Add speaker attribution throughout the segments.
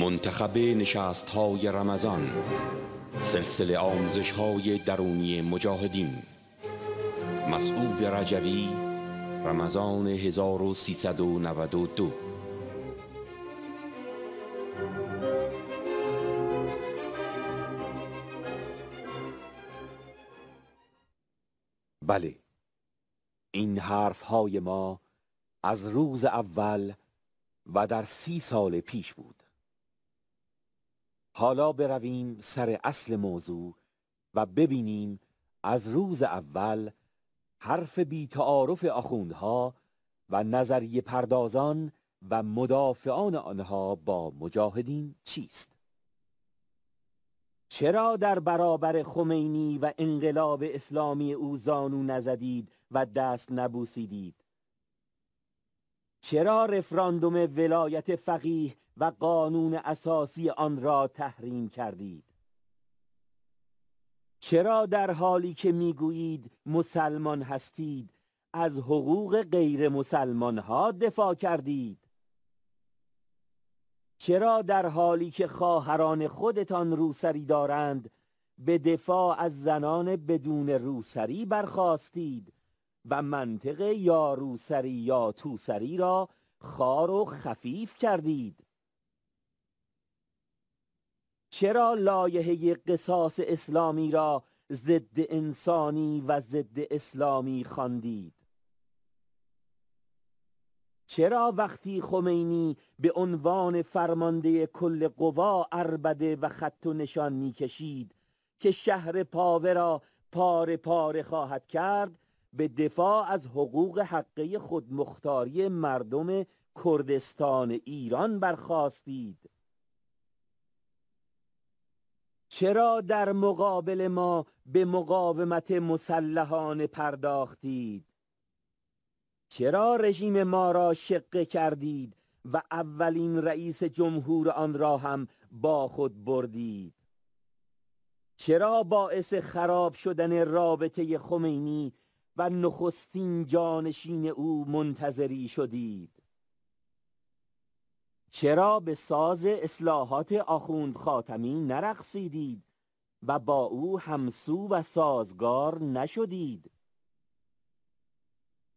Speaker 1: منتخب نشست های رمضان سلسله آموزش های درونی مجاهدین مسعود رجوی رمضان 1392 بله این حرف های ما از روز اول و در سی سال پیش بود حالا برویم سر اصل موضوع و ببینیم از روز اول حرف بی تعارف آخوندها و نظریه پردازان و مدافعان آنها با مجاهدین چیست؟ چرا در برابر خمینی و انقلاب اسلامی او زانو نزدید و دست نبوسیدید؟ چرا رفراندوم ولایت فقیه و قانون اساسی آن را تحریم کردید چرا در حالی که میگویید مسلمان هستید از حقوق غیر مسلمان ها دفاع کردید چرا در حالی که خواهران خودتان روسری دارند به دفاع از زنان بدون روسری برخواستید و منطقه یا روسری یا توسری را خار و خفیف کردید چرا لایحه قصاص اسلامی را ضد انسانی و ضد اسلامی خواندید چرا وقتی خمینی به عنوان فرمانده کل قوا اربده و خط و نشان میکشید که شهر پاوه را پار پاره خواهد کرد به دفاع از حقوق حقه خودمختاری مردم کردستان ایران برخواستید چرا در مقابل ما به مقاومت مسلحانه پرداختید چرا رژیم ما را شقه کردید و اولین رئیس جمهور آن را هم با خود بردید چرا باعث خراب شدن رابطه خمینی و نخستین جانشین او منتظری شدید چرا به ساز اصلاحات آخوند خاتمی نرقصیدید و با او همسو و سازگار نشدید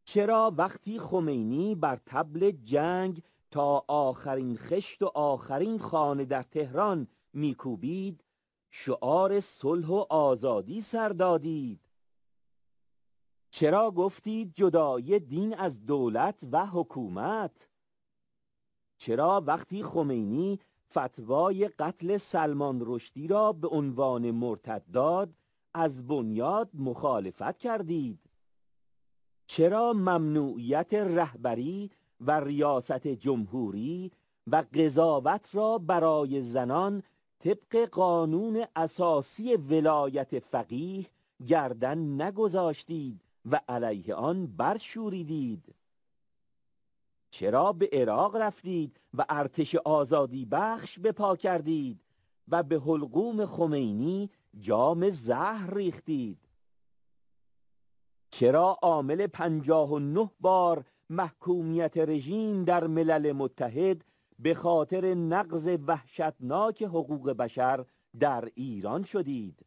Speaker 1: چرا وقتی خمینی بر تبل جنگ تا آخرین خشت و آخرین خانه در تهران میکوبید شعار صلح و آزادی سر دادید چرا گفتید جدای دین از دولت و حکومت چرا وقتی خمینی فتوای قتل سلمان رشدی را به عنوان مرتد داد از بنیاد مخالفت کردید؟ چرا ممنوعیت رهبری و ریاست جمهوری و قضاوت را برای زنان طبق قانون اساسی ولایت فقیه گردن نگذاشتید و علیه آن برشوریدید؟ چرا به عراق رفتید و ارتش آزادی بخش پا کردید و به حلقوم خمینی جام زهر ریختید چرا عامل پنجاه و نه بار محکومیت رژیم در ملل متحد به خاطر نقض وحشتناک حقوق بشر در ایران شدید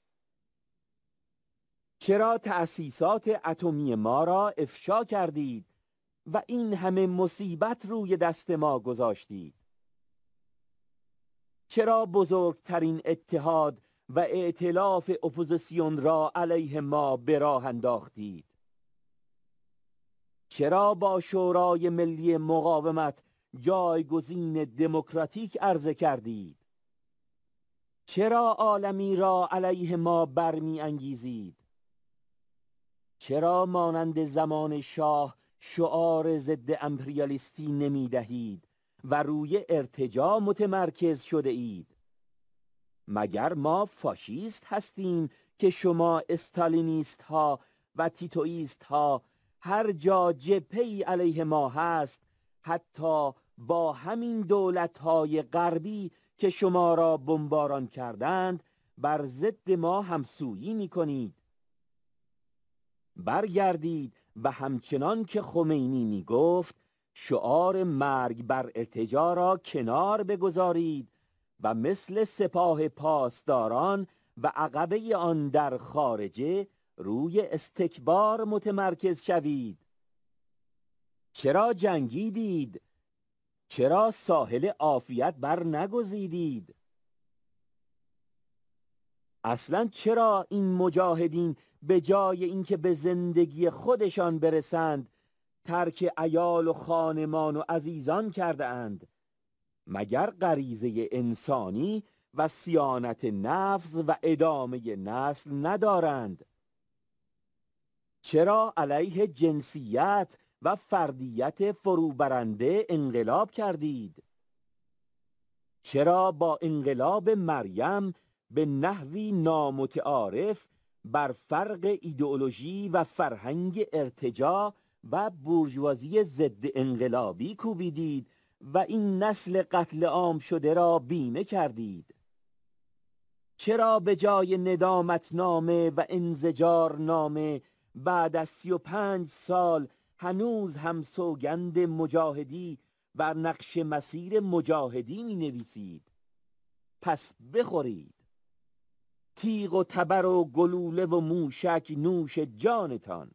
Speaker 1: چرا تأسیسات اتمی ما را افشا کردید و این همه مصیبت روی دست ما گذاشتید چرا بزرگترین اتحاد و اعتلاف اپوزیسیون را علیه ما به راه انداختید چرا با شورای ملی مقاومت جایگزین دموکراتیک عرضه کردید چرا عالمی را علیه ما برمی انگیزید چرا مانند زمان شاه شعار ضد امپریالیستی نمی دهید و روی ارتجا متمرکز شده اید مگر ما فاشیست هستیم که شما استالینیست ها و تیتویست ها هر جا جپی علیه ما هست حتی با همین دولت های غربی که شما را بمباران کردند بر ضد ما همسویی می کنید برگردید و همچنان که خمینی می گفت شعار مرگ بر ارتجا را کنار بگذارید و مثل سپاه پاسداران و عقبه آن در خارجه روی استکبار متمرکز شوید چرا جنگیدید؟ چرا ساحل عافیت بر نگزیدید؟ اصلا چرا این مجاهدین به جای اینکه به زندگی خودشان برسند ترک ایال و خانمان و عزیزان کرده اند مگر غریزه انسانی و سیانت نفس و ادامه نسل ندارند چرا علیه جنسیت و فردیت فروبرنده انقلاب کردید چرا با انقلاب مریم به نحوی نامتعارف بر فرق ایدئولوژی و فرهنگ ارتجا و برجوازی ضد انقلابی کوبیدید و این نسل قتل عام شده را بینه کردید چرا به جای ندامت نامه و انزجار نامه بعد از سی و سال هنوز هم سوگند مجاهدی بر نقش مسیر مجاهدی می نویسید پس بخورید تیغ و تبر و گلوله و موشک نوش جانتان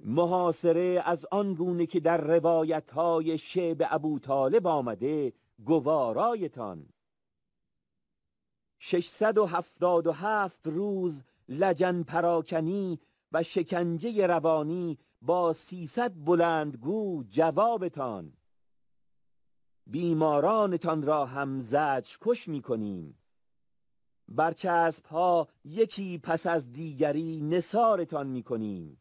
Speaker 1: محاصره از آن گونه که در روایت های شعب ابو طالب آمده گوارایتان هفت روز لجن پراکنی و شکنجه روانی با 300 بلندگو جوابتان بیمارانتان را هم زج کش میکنیم برچسب ها یکی پس از دیگری نسارتان می کنیم.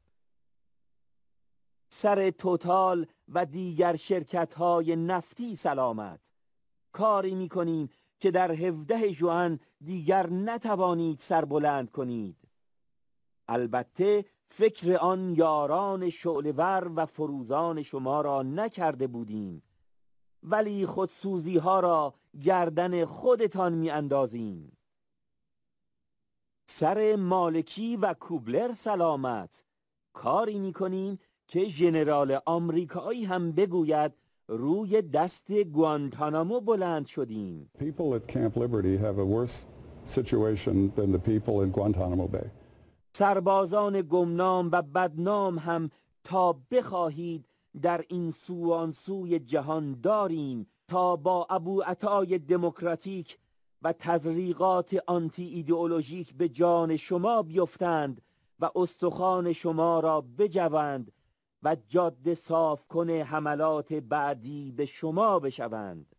Speaker 1: سر توتال و دیگر شرکت های نفتی سلامت کاری می کنیم که در هفته جوان دیگر نتوانید سر بلند کنید البته فکر آن یاران شعلور و فروزان شما را نکرده بودیم ولی خودسوزی ها را گردن خودتان می اندازیم. سر مالکی و کوبلر سلامت کاری میکنیم که ژنرال آمریکایی هم بگوید روی دست گوانتانامو بلند شدیم سربازان گمنام و بدنام هم تا بخواهید در این سو جهان داریم تا با ابو عطای دموکراتیک و تزریقات آنتی ایدئولوژیک به جان شما بیفتند و استخوان شما را بجوند و جاده صاف کن حملات بعدی به شما بشوند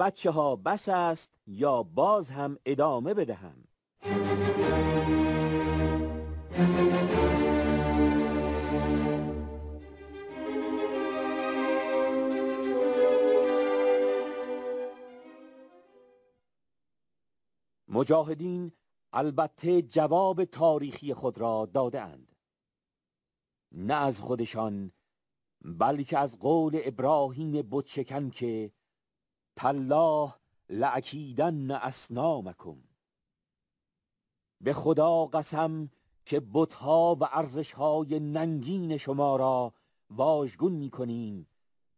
Speaker 1: بچه ها بس است یا باز هم ادامه بدهم مجاهدین البته جواب تاریخی خود را دادند نه از خودشان بلکه از قول ابراهیم بودشکن که تلاه لعکیدن اسنامکم به خدا قسم که بتها و ارزشهای ننگین شما را واژگون میکنیم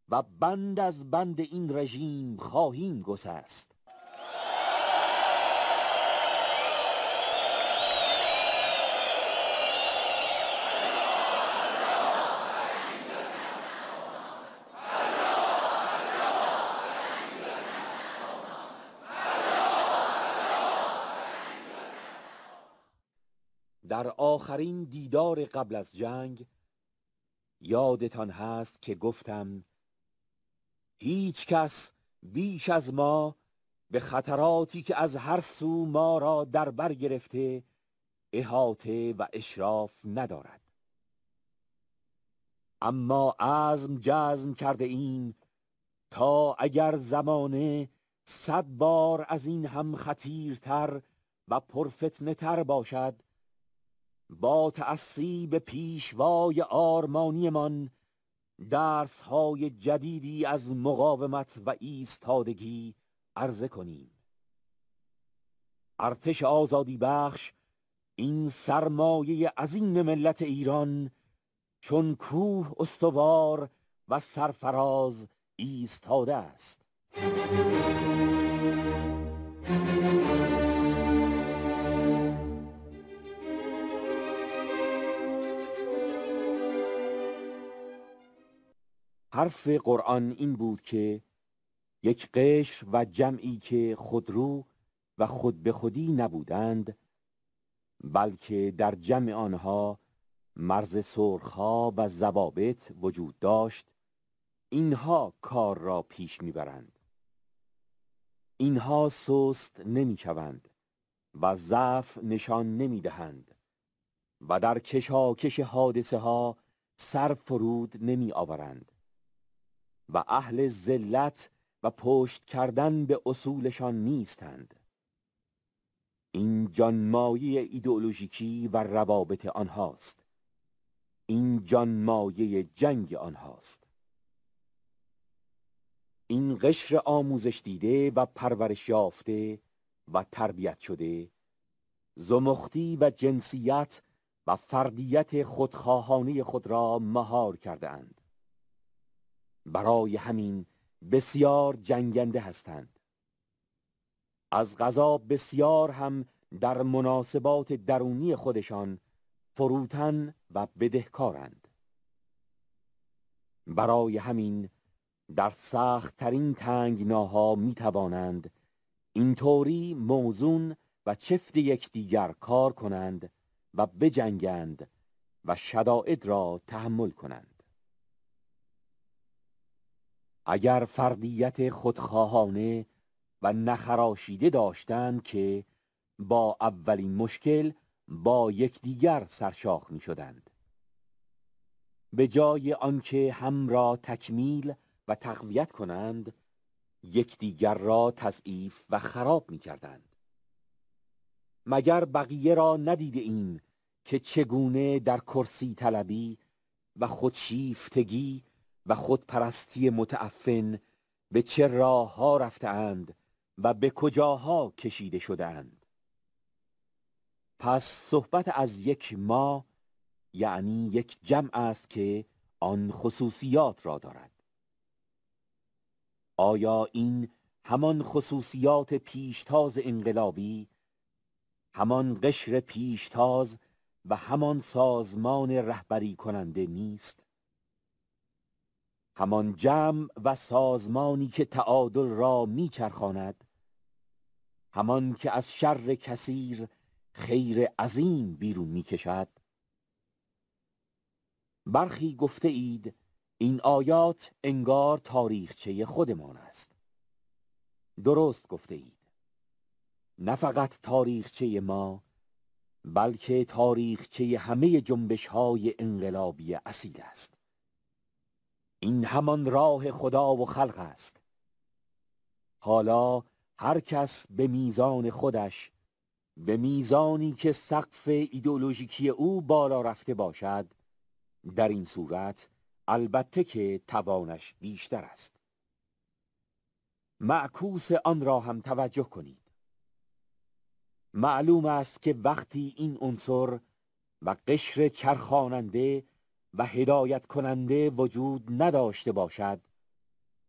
Speaker 1: و بند از بند این رژیم خواهیم گسست در آخرین دیدار قبل از جنگ یادتان هست که گفتم هیچ کس بیش از ما به خطراتی که از هر سو ما را در بر گرفته احاطه و اشراف ندارد اما عزم جزم کرده این تا اگر زمانه صد بار از این هم خطیرتر و پرفتنه تر باشد با تأسی به پیشوای آرمانیمان درس های جدیدی از مقاومت و ایستادگی عرضه کنیم ارتش آزادی بخش این سرمایه عظیم ملت ایران چون کوه استوار و سرفراز ایستاده است حرف قرآن این بود که یک قشر و جمعی که خود رو و خود به خودی نبودند بلکه در جمع آنها مرز سرخها و زوابط وجود داشت اینها کار را پیش میبرند اینها سست نمیشوند و ضعف نشان نمیدهند و در کشاکش حادثه ها سر فرود نمی آورند و اهل ذلت و پشت کردن به اصولشان نیستند این جانمایه ایدئولوژیکی و روابط آنهاست این جانمایه جنگ آنهاست این قشر آموزش دیده و پرورش یافته و تربیت شده زمختی و جنسیت و فردیت خودخواهانه خود را مهار کرده اند. برای همین بسیار جنگنده هستند از غذا بسیار هم در مناسبات درونی خودشان فروتن و بدهکارند برای همین در سخت ترین تنگناها می توانند اینطوری موزون و چفت یکدیگر کار کنند و بجنگند و شدائد را تحمل کنند اگر فردیت خودخواهانه و نخراشیده داشتند که با اولین مشکل با یکدیگر سرشاخ می شدند. به جای آنکه هم را تکمیل و تقویت کنند یکدیگر را تضعیف و خراب می کردند. مگر بقیه را ندید این که چگونه در کرسی طلبی و خودشیفتگی و خودپرستی متعفن به چه راه ها رفتند و به کجاها کشیده شدند پس صحبت از یک ما یعنی یک جمع است که آن خصوصیات را دارد آیا این همان خصوصیات پیشتاز انقلابی همان قشر پیشتاز و همان سازمان رهبری کننده نیست همان جمع و سازمانی که تعادل را میچرخاند همان که از شر کثیر خیر عظیم بیرون میکشد برخی گفته اید این آیات انگار تاریخچه خودمان است درست گفته اید نه فقط تاریخچه ما بلکه تاریخچه همه جنبش های انقلابی اصیل است این همان راه خدا و خلق است حالا هر کس به میزان خودش به میزانی که سقف ایدولوژیکی او بالا رفته باشد در این صورت البته که توانش بیشتر است معکوس آن را هم توجه کنید معلوم است که وقتی این عنصر و قشر چرخاننده و هدایت کننده وجود نداشته باشد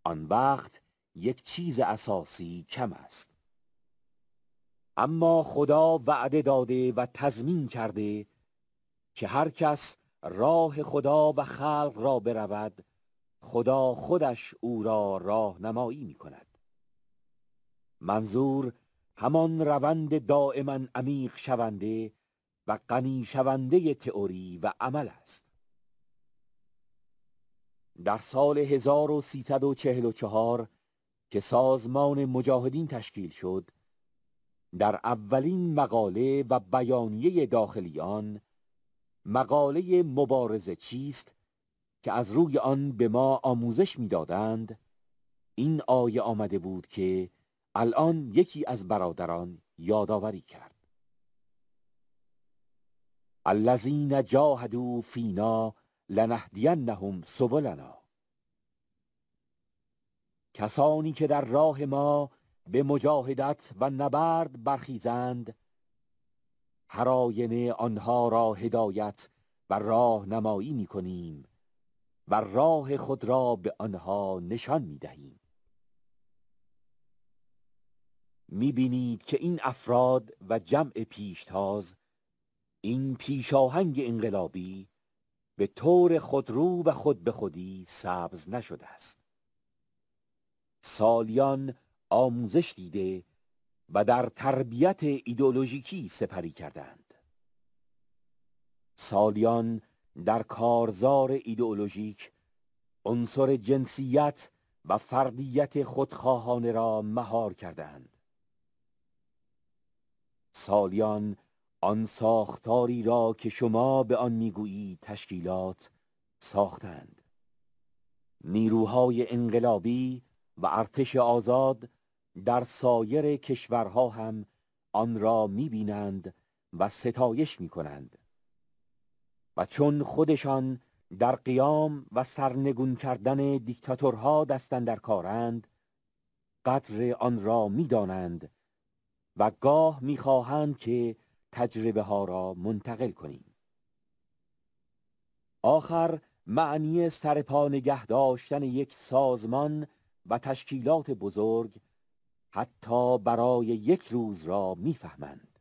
Speaker 1: آن وقت یک چیز اساسی کم است اما خدا وعده داده و تضمین کرده که هر کس راه خدا و خلق را برود خدا خودش او را راهنمایی می کند منظور همان روند دائما عمیق شونده و غنی شونده تئوری و عمل است در سال 1344 که سازمان مجاهدین تشکیل شد در اولین مقاله و بیانیه داخلیان مقاله مبارزه چیست که از روی آن به ما آموزش میدادند این آیه آمده بود که الان یکی از برادران یادآوری کرد الذین جاهدوا فینا لنهدینهم سبلنا کسانی که در راه ما به مجاهدت و نبرد برخیزند هر آنها را هدایت و راه نمایی می کنیم و راه خود را به آنها نشان می دهیم می بینید که این افراد و جمع پیشتاز این پیشاهنگ انقلابی به طور خودرو و خود به خودی سبز نشده است سالیان آموزش دیده و در تربیت ایدولوژیکی سپری کردند سالیان در کارزار ایدئولوژیک عنصر جنسیت و فردیت خودخواهانه را مهار کردند سالیان آن ساختاری را که شما به آن میگویی تشکیلات ساختند نیروهای انقلابی و ارتش آزاد در سایر کشورها هم آن را میبینند و ستایش میکنند و چون خودشان در قیام و سرنگون کردن دیکتاتورها دستن در کارند قدر آن را میدانند و گاه میخواهند که تجربه ها را منتقل کنیم آخر معنی سرپا نگه داشتن یک سازمان و تشکیلات بزرگ حتی برای یک روز را میفهمند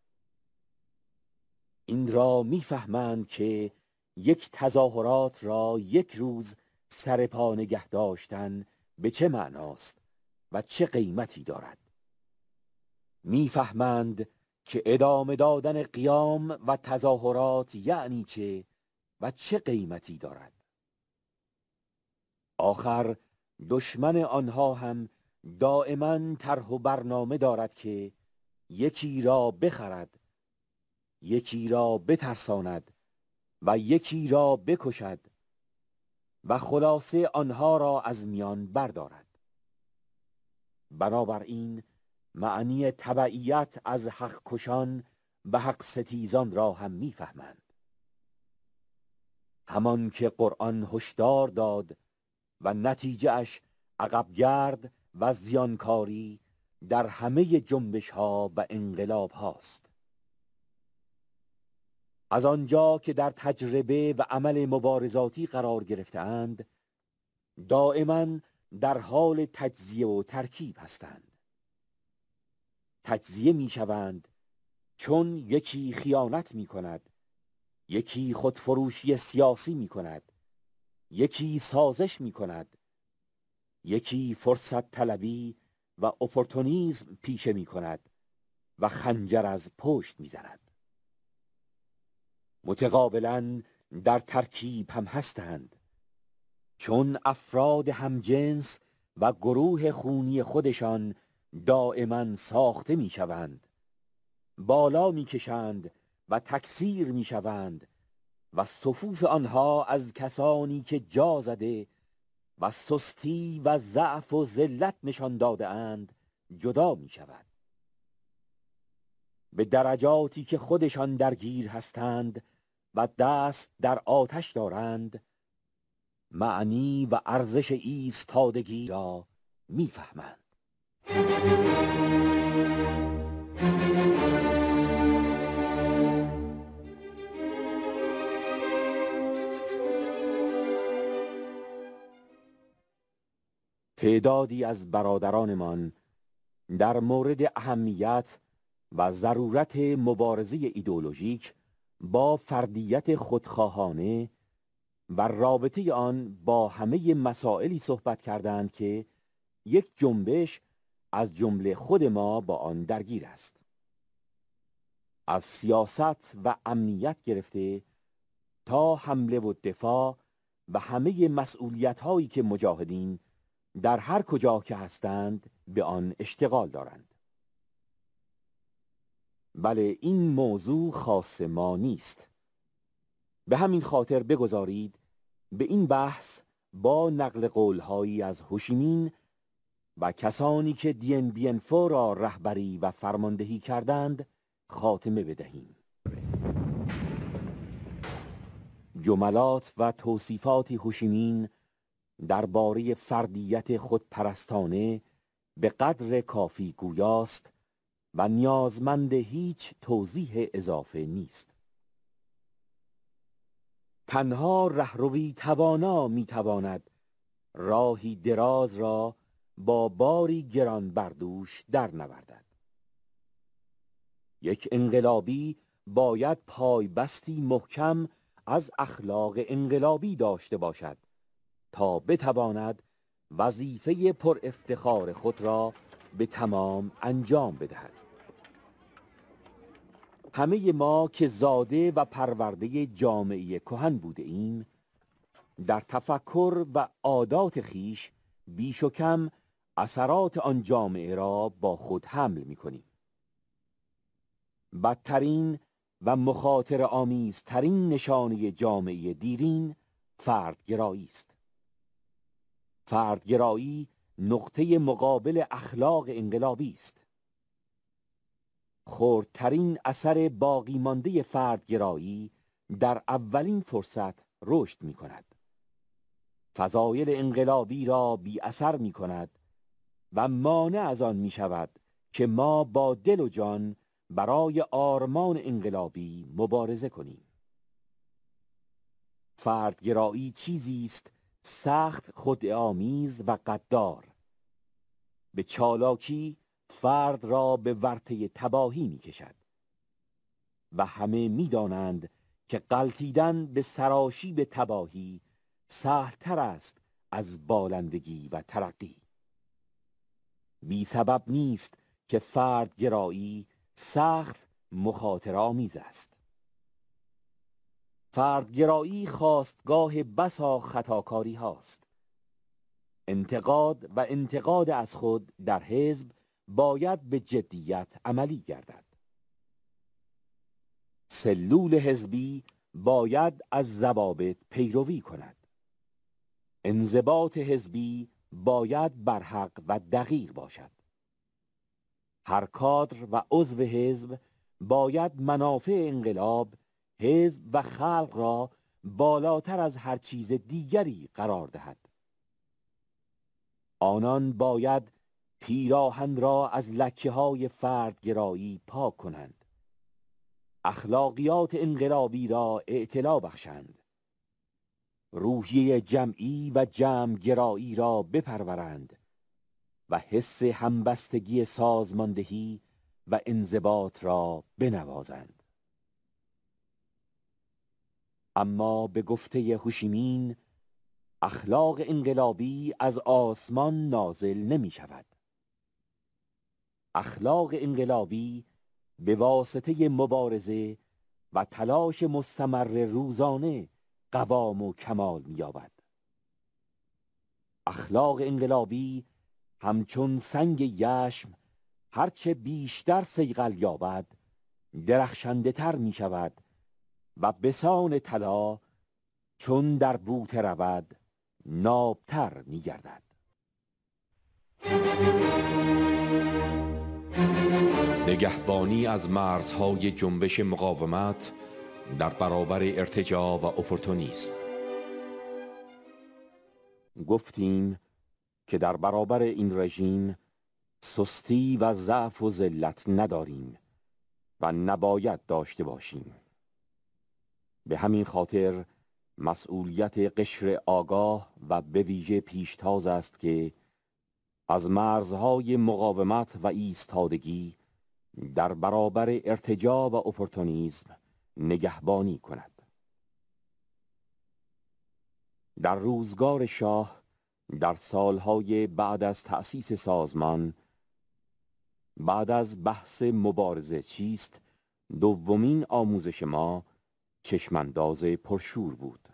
Speaker 1: این را میفهمند که یک تظاهرات را یک روز سرپا نگه داشتن به چه معناست و چه قیمتی دارد میفهمند که ادامه دادن قیام و تظاهرات یعنی چه و چه قیمتی دارد آخر دشمن آنها هم دائما طرح و برنامه دارد که یکی را بخرد یکی را بترساند و یکی را بکشد و خلاصه آنها را از میان بردارد بنابراین معنی تبعیت از حق کشان به حق ستیزان را هم میفهمند همان که قرآن هشدار داد و نتیجه اش عقبگرد و زیانکاری در همه جنبش ها و انقلاب هاست از آنجا که در تجربه و عمل مبارزاتی قرار گرفتند دائما در حال تجزیه و ترکیب هستند تجزیه می شوند چون یکی خیانت می کند یکی خودفروشی سیاسی می کند یکی سازش می کند یکی فرصت طلبی و اپورتونیزم پیشه می کند و خنجر از پشت می زند. متقابلا در ترکیب هم هستند چون افراد همجنس و گروه خونی خودشان دائما ساخته شوند بالا میکشند و تکثیر شوند و صفوف آنها از کسانی که جا زده و سستی و ضعف و ذلت نشان داده اند جدا می شود. به درجاتی که خودشان درگیر هستند و دست در آتش دارند معنی و ارزش ایستادگی را میفهمند تعدادی از برادرانمان در مورد اهمیت و ضرورت مبارزه ایدولوژیک با فردیت خودخواهانه و رابطه آن با همه مسائلی صحبت کردند که یک جنبش از جمله خود ما با آن درگیر است از سیاست و امنیت گرفته تا حمله و دفاع و همه مسئولیت هایی که مجاهدین در هر کجا که هستند به آن اشتغال دارند بله این موضوع خاص ما نیست به همین خاطر بگذارید به این بحث با نقل قولهایی از هوشیمین و کسانی که دین بین فو را رهبری و فرماندهی کردند خاتمه بدهیم جملات و توصیفات هوشیمین درباره فردیت خودپرستانه به قدر کافی گویاست و نیازمند هیچ توضیح اضافه نیست تنها رهروی توانا میتواند راهی دراز را با باری گران بردوش در نوردد یک انقلابی باید پایبستی محکم از اخلاق انقلابی داشته باشد تا بتواند وظیفه پر افتخار خود را به تمام انجام بدهد همه ما که زاده و پرورده جامعه کهن بوده ایم در تفکر و عادات خیش بیش و کم اثرات آن جامعه را با خود حمل می کنیم. بدترین و مخاطر آمیزترین نشانه جامعه دیرین فردگرایی است. فردگرایی نقطه مقابل اخلاق انقلابی است. خردترین اثر باقی مانده فردگرایی در اولین فرصت رشد می کند. فضایل انقلابی را بی اثر می کند و مانع از آن می شود که ما با دل و جان برای آرمان انقلابی مبارزه کنیم فردگرایی چیزی است سخت خودآمیز و قدار به چالاکی فرد را به ورطه تباهی می کشد و همه می دانند که قلتیدن به سراشی به تباهی سهلتر است از بالندگی و ترقی بی سبب نیست که فرد گرایی سخت مخاطرآمیز است فردگرایی خواستگاه بسا خطاکاری هاست انتقاد و انتقاد از خود در حزب باید به جدیت عملی گردد سلول حزبی باید از ضوابط پیروی کند انضباط حزبی باید برحق و دقیق باشد هر کادر و عضو حزب باید منافع انقلاب حزب و خلق را بالاتر از هر چیز دیگری قرار دهد آنان باید پیراهن را از لکه های فردگرایی پاک کنند اخلاقیات انقلابی را اعتلا بخشند روحیه جمعی و جمعگرایی را بپرورند و حس همبستگی سازماندهی و انضباط را بنوازند اما به گفته هوشیمین اخلاق انقلابی از آسمان نازل نمی شود اخلاق انقلابی به واسطه مبارزه و تلاش مستمر روزانه قوام و کمال مییابد اخلاق انقلابی همچون سنگ یشم هرچه بیشتر سیقل یابد درخشنده تر می شود و بسان طلا چون در بوته رود نابتر می گردد نگهبانی از مرزهای جنبش مقاومت در برابر ارتجاع و اپورتونیست گفتیم که در برابر این رژیم سستی و ضعف و ذلت نداریم و نباید داشته باشیم به همین خاطر مسئولیت قشر آگاه و به ویژه پیشتاز است که از مرزهای مقاومت و ایستادگی در برابر ارتجا و اپورتونیزم نگهبانی کند در روزگار شاه در سالهای بعد از تأسیس سازمان بعد از بحث مبارزه چیست دومین آموزش ما چشمانداز پرشور بود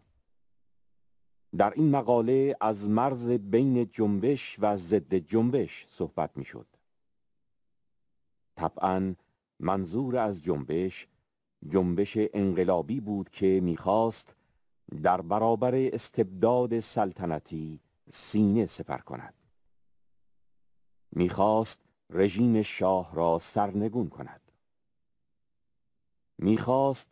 Speaker 1: در این مقاله از مرز بین جنبش و ضد جنبش صحبت می شد طبعا منظور از جنبش جنبش انقلابی بود که میخواست در برابر استبداد سلطنتی سینه سپر کند میخواست رژیم شاه را سرنگون کند میخواست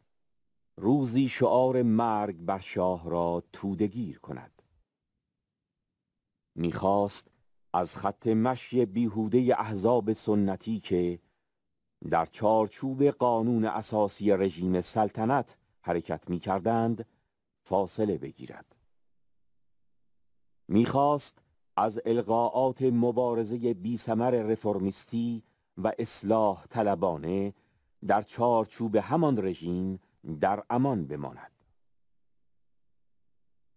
Speaker 1: روزی شعار مرگ بر شاه را تودگیر کند میخواست از خط مشی بیهوده احزاب سنتی که در چارچوب قانون اساسی رژیم سلطنت حرکت می کردند فاصله بگیرد خواست از القاعات مبارزه بیسمر رفرمیستی و اصلاح طلبانه در چارچوب همان رژیم در امان بماند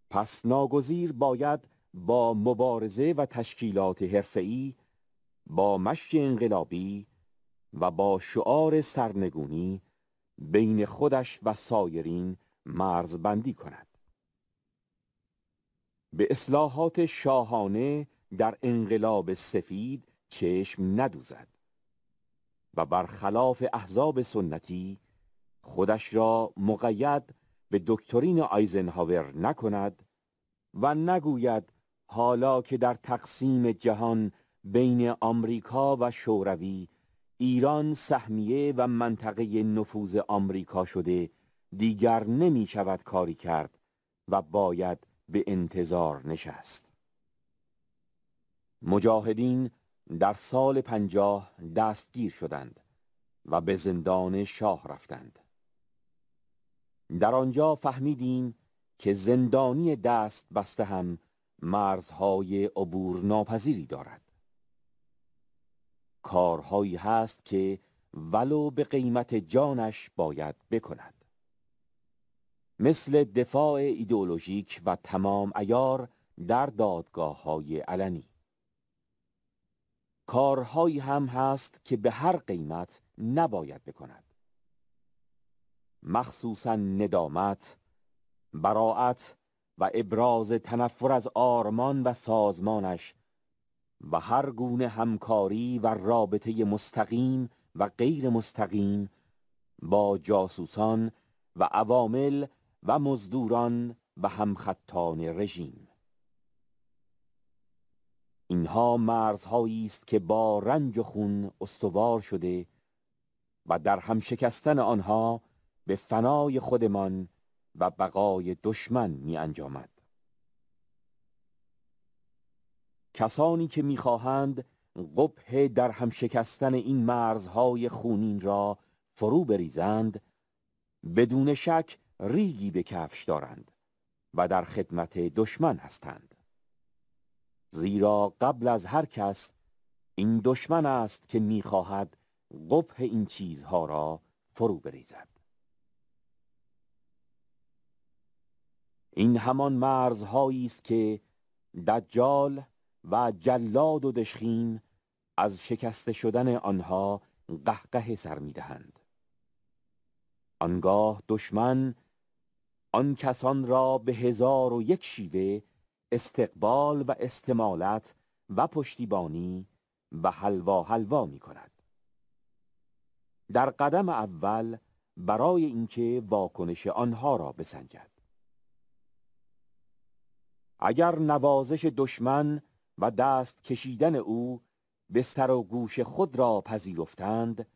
Speaker 1: پس ناگزیر باید با مبارزه و تشکیلات حرفه‌ای با مشی انقلابی و با شعار سرنگونی بین خودش و سایرین مرزبندی کند به اصلاحات شاهانه در انقلاب سفید چشم ندوزد و برخلاف احزاب سنتی خودش را مقید به دکترین آیزنهاور نکند و نگوید حالا که در تقسیم جهان بین آمریکا و شوروی ایران سهمیه و منطقه نفوذ آمریکا شده دیگر نمی شود کاری کرد و باید به انتظار نشست مجاهدین در سال پنجاه دستگیر شدند و به زندان شاه رفتند در آنجا فهمیدیم که زندانی دست بسته هم مرزهای عبور ناپذیری دارد کارهایی هست که ولو به قیمت جانش باید بکند مثل دفاع ایدئولوژیک و تمام ایار در دادگاه های علنی کارهایی هم هست که به هر قیمت نباید بکند مخصوصا ندامت، براعت و ابراز تنفر از آرمان و سازمانش و هر گونه همکاری و رابطه مستقیم و غیر مستقیم با جاسوسان و عوامل و مزدوران و همخطان رژیم اینها مرزهایی است که با رنج و خون استوار شده و در هم شکستن آنها به فنای خودمان و بقای دشمن می انجامد. کسانی که میخواهند قبه در هم شکستن این مرزهای خونین را فرو بریزند بدون شک ریگی به کفش دارند و در خدمت دشمن هستند زیرا قبل از هر کس این دشمن است که میخواهد قبه این چیزها را فرو بریزد این همان مرزهایی است که دجال و جلاد و دشخین از شکست شدن آنها قهقه سر میدهند آنگاه دشمن آن کسان را به هزار و یک شیوه استقبال و استمالت و پشتیبانی و حلوا حلوا می کند در قدم اول برای اینکه واکنش آنها را بسنجد اگر نوازش دشمن و دست کشیدن او به سر و گوش خود را پذیرفتند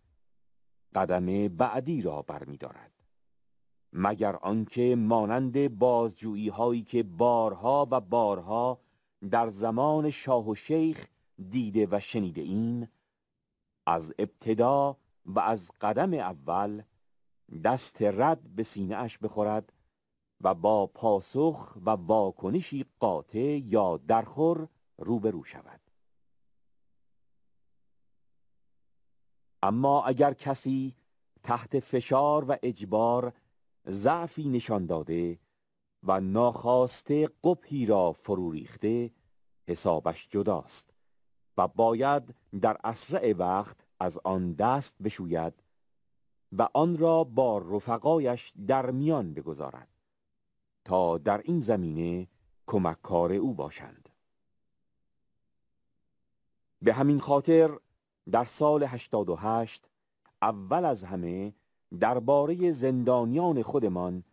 Speaker 1: قدم بعدی را برمیدارد مگر آنکه مانند بازجویی هایی که بارها و بارها در زمان شاه و شیخ دیده و شنیده این از ابتدا و از قدم اول دست رد به سینه اش بخورد و با پاسخ و واکنشی قاطع یا درخور روبرو شود اما اگر کسی تحت فشار و اجبار ضعفی نشان داده و ناخواسته قبهی را فرو ریخته حسابش جداست و باید در اسرع وقت از آن دست بشوید و آن را با رفقایش در میان بگذارد تا در این زمینه کار او باشند به همین خاطر در سال 88 اول از همه درباره زندانیان خودمان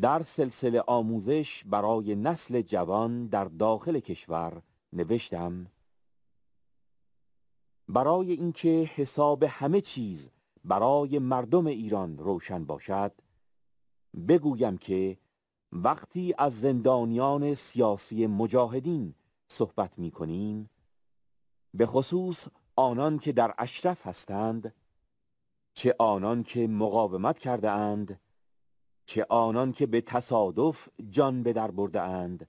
Speaker 1: در سلسله آموزش برای نسل جوان در داخل کشور نوشتم برای اینکه حساب همه چیز برای مردم ایران روشن باشد بگویم که وقتی از زندانیان سیاسی مجاهدین صحبت می کنیم به خصوص آنان که در اشرف هستند چه آنان که مقاومت کرده اند چه آنان که به تصادف جان به در برده اند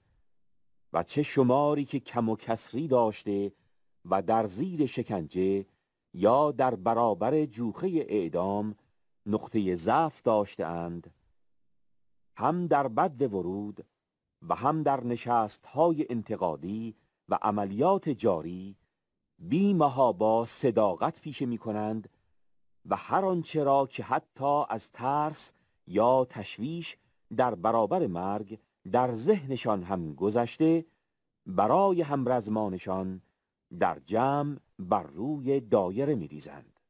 Speaker 1: و چه شماری که کم و کسری داشته و در زیر شکنجه یا در برابر جوخه اعدام نقطه ضعف داشته اند هم در بد ورود و هم در های انتقادی و عملیات جاری بی با صداقت پیشه می کنند و هر آنچه را که حتی از ترس یا تشویش در برابر مرگ در ذهنشان هم گذشته برای همرزمانشان در جمع بر روی دایره می ریزند.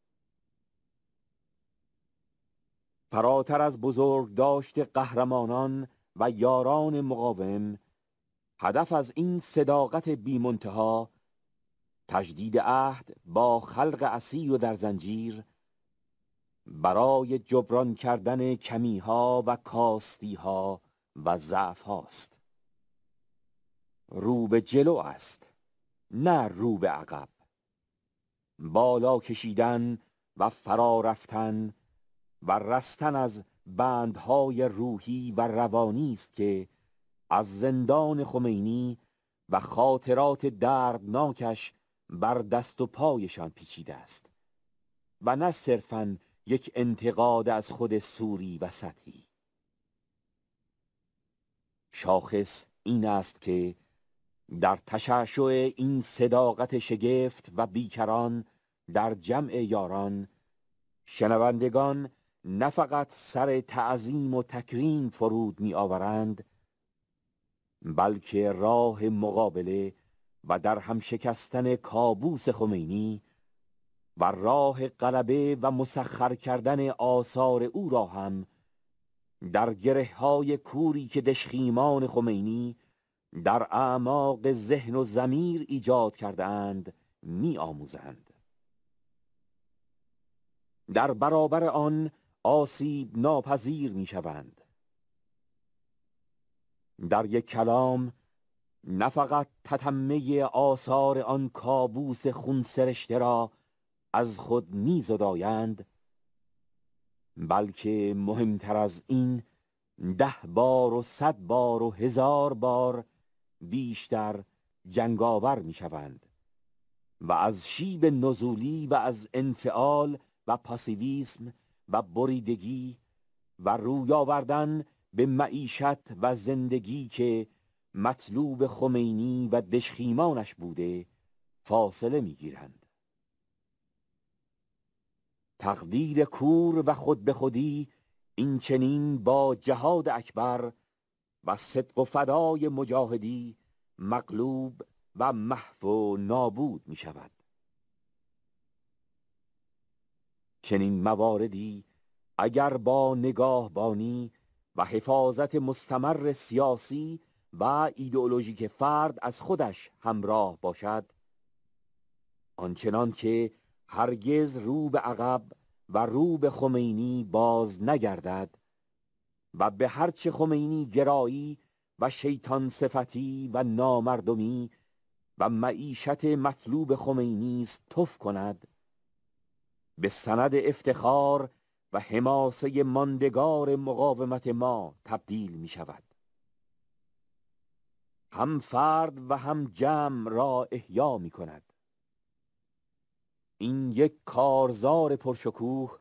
Speaker 1: فراتر از بزرگ داشت قهرمانان و یاران مقاوم هدف از این صداقت بیمنتها تجدید عهد با خلق اسیر و در زنجیر برای جبران کردن کمیها و کاستیها و ضعف هاست رو به جلو است نه رو به عقب بالا کشیدن و فرا رفتن و رستن از بندهای روحی و روانی است که از زندان خمینی و خاطرات دردناکش بر دست و پایشان پیچیده است و نه صرفا یک انتقاد از خود سوری و سطحی شاخص این است که در تشعشع این صداقت شگفت و بیکران در جمع یاران شنوندگان نه فقط سر تعظیم و تکریم فرود می آورند بلکه راه مقابله و در هم شکستن کابوس خمینی و راه قلبه و مسخر کردن آثار او را هم در گره های کوری که دشخیمان خمینی در اعماق ذهن و زمیر ایجاد کردند می آموزند. در برابر آن آسیب ناپذیر می شوند. در یک کلام نه فقط تتمه آثار آن کابوس خون سرشته را از خود میزدایند بلکه مهمتر از این ده بار و صد بار و هزار بار بیشتر جنگاور میشوند و از شیب نزولی و از انفعال و پاسیویسم و بریدگی و روی آوردن به معیشت و زندگی که مطلوب خمینی و دشخیمانش بوده فاصله میگیرند تقدیر کور و خود به خودی این چنین با جهاد اکبر و صدق و فدای مجاهدی مغلوب و محو و نابود می شود چنین مواردی اگر با نگاهبانی و حفاظت مستمر سیاسی و ایدئولوژی که فرد از خودش همراه باشد آنچنان که هرگز رو به عقب و رو به خمینی باز نگردد و به هرچه خمینی گرایی و شیطان صفتی و نامردمی و معیشت مطلوب خمینی است تف کند به سند افتخار و حماسه ماندگار مقاومت ما تبدیل می شود هم فرد و هم جمع را احیا می کند این یک کارزار پرشکوه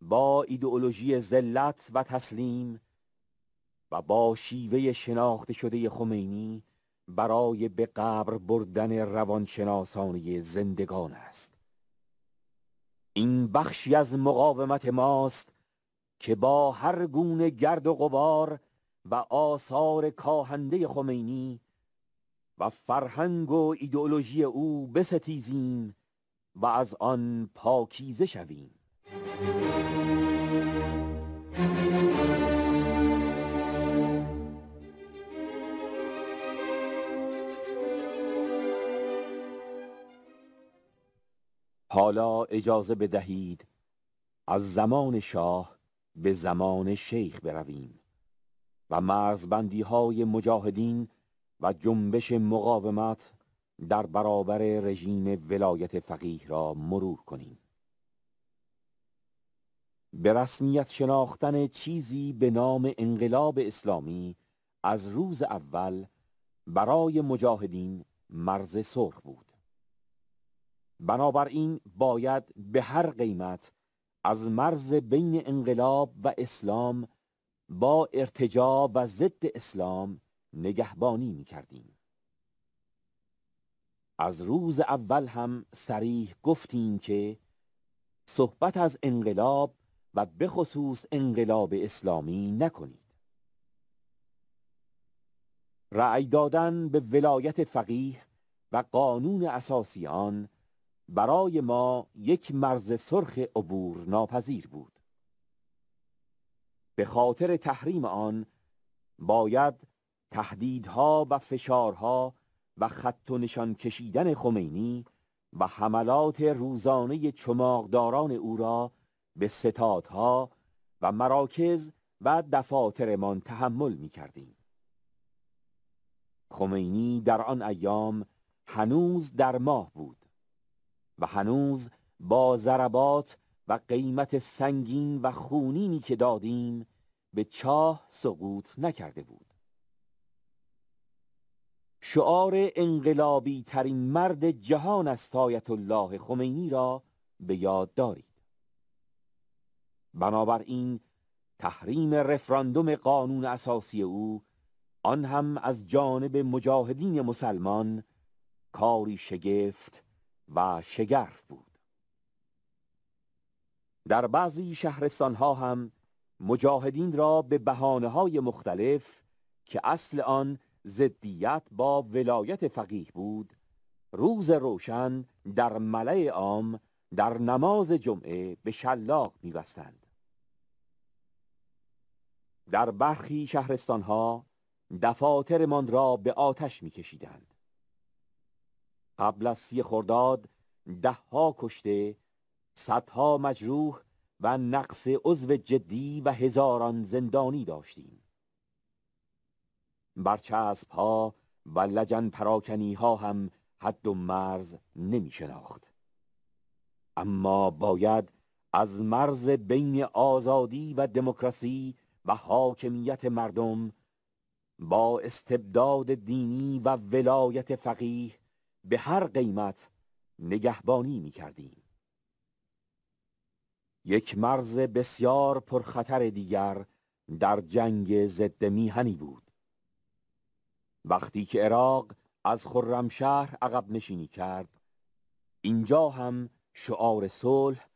Speaker 1: با ایدئولوژی ذلت و تسلیم و با شیوه شناخته شده خمینی برای به قبر بردن روانشناسانی زندگان است این بخشی از مقاومت ماست که با هر گونه گرد و غبار و آثار کاهنده خمینی و فرهنگ و ایدئولوژی او بستیزیم و از آن پاکیزه شویم حالا اجازه بدهید از زمان شاه به زمان شیخ برویم و مرزبندی های مجاهدین و جنبش مقاومت در برابر رژیم ولایت فقیه را مرور کنیم به رسمیت شناختن چیزی به نام انقلاب اسلامی از روز اول برای مجاهدین مرز سرخ بود بنابراین باید به هر قیمت از مرز بین انقلاب و اسلام با ارتجا و ضد اسلام نگهبانی می کردیم. از روز اول هم سریح گفتیم که صحبت از انقلاب و به خصوص انقلاب اسلامی نکنید. رأی دادن به ولایت فقیه و قانون اساسی آن برای ما یک مرز سرخ عبور ناپذیر بود. به خاطر تحریم آن باید تهدیدها و فشارها و خط و نشان کشیدن خمینی و حملات روزانه چماغداران او را به ستادها و مراکز و دفاترمان تحمل می کردیم. خمینی در آن ایام هنوز در ماه بود و هنوز با ضربات و قیمت سنگین و خونینی که دادیم به چاه سقوط نکرده بود شعار انقلابی ترین مرد جهان است آیت الله خمینی را به یاد دارید بنابراین تحریم رفراندوم قانون اساسی او آن هم از جانب مجاهدین مسلمان کاری شگفت و شگرف بود در بعضی شهرستان ها هم مجاهدین را به بحانه های مختلف که اصل آن زدیت با ولایت فقیه بود روز روشن در ملعه عام در نماز جمعه به شلاق میبستند در برخی شهرستانها دفاترمان را به آتش میکشیدند قبل از سی خرداد دهها کشته صدها مجروح و نقص عضو جدی و هزاران زندانی داشتیم برچسب ها و لجن پراکنی ها هم حد و مرز نمی شناخت. اما باید از مرز بین آزادی و دموکراسی و حاکمیت مردم با استبداد دینی و ولایت فقیه به هر قیمت نگهبانی می کردیم. یک مرز بسیار پرخطر دیگر در جنگ ضد میهنی بود وقتی که عراق از خرمشهر عقب نشینی کرد اینجا هم شعار صلح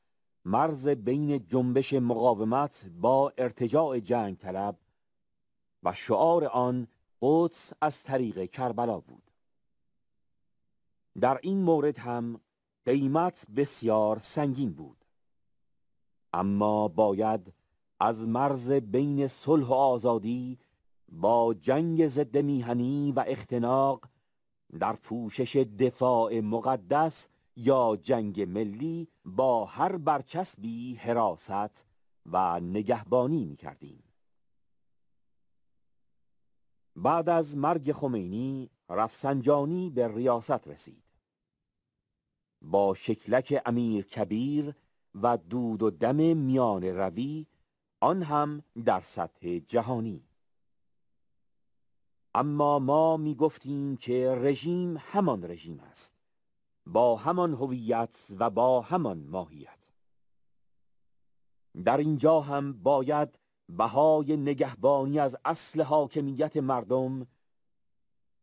Speaker 1: مرز بین جنبش مقاومت با ارتجاع جنگ طلب و شعار آن قدس از طریق کربلا بود در این مورد هم قیمت بسیار سنگین بود اما باید از مرز بین صلح و آزادی با جنگ ضد میهنی و اختناق در پوشش دفاع مقدس یا جنگ ملی با هر برچسبی حراست و نگهبانی می کردیم. بعد از مرگ خمینی رفسنجانی به ریاست رسید با شکلک امیر کبیر و دود و دم میان روی آن هم در سطح جهانی اما ما می گفتیم که رژیم همان رژیم است با همان هویت و با همان ماهیت در اینجا هم باید بهای نگهبانی از اصل حاکمیت مردم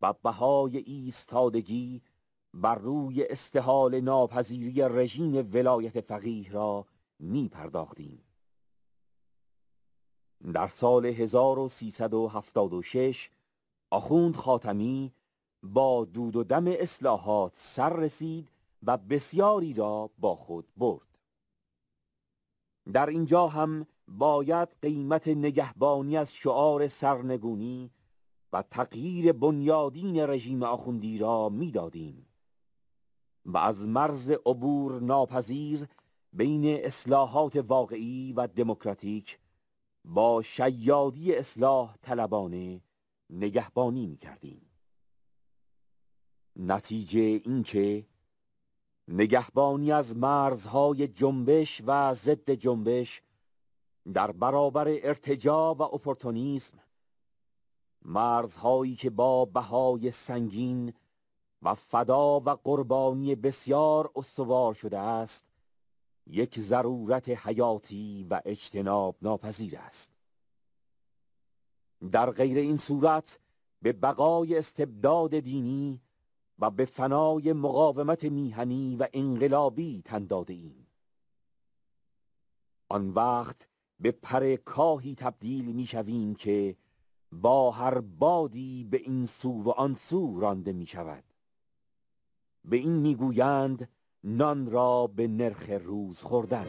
Speaker 1: و بهای ایستادگی بر روی استحال ناپذیری رژیم ولایت فقیه را می پرداختیم. در سال 1376 آخوند خاتمی با دود و دم اصلاحات سر رسید و بسیاری را با خود برد. در اینجا هم باید قیمت نگهبانی از شعار سرنگونی و تغییر بنیادین رژیم آخوندی را میدادیم. و از مرز عبور ناپذیر بین اصلاحات واقعی و دموکراتیک با شیادی اصلاح طلبانه نگهبانی می کردیم. نتیجه اینکه نگهبانی از مرزهای جنبش و ضد جنبش در برابر ارتجا و اپورتونیسم مرزهایی که با بهای سنگین و فدا و قربانی بسیار استوار شده است یک ضرورت حیاتی و اجتناب ناپذیر است در غیر این صورت به بقای استبداد دینی و به فنای مقاومت میهنی و انقلابی تن داده ایم آن وقت به پر کاهی تبدیل می شویم که با هر بادی به این سو و آن سو رانده می شود به این میگویند نان را به نرخ روز خوردن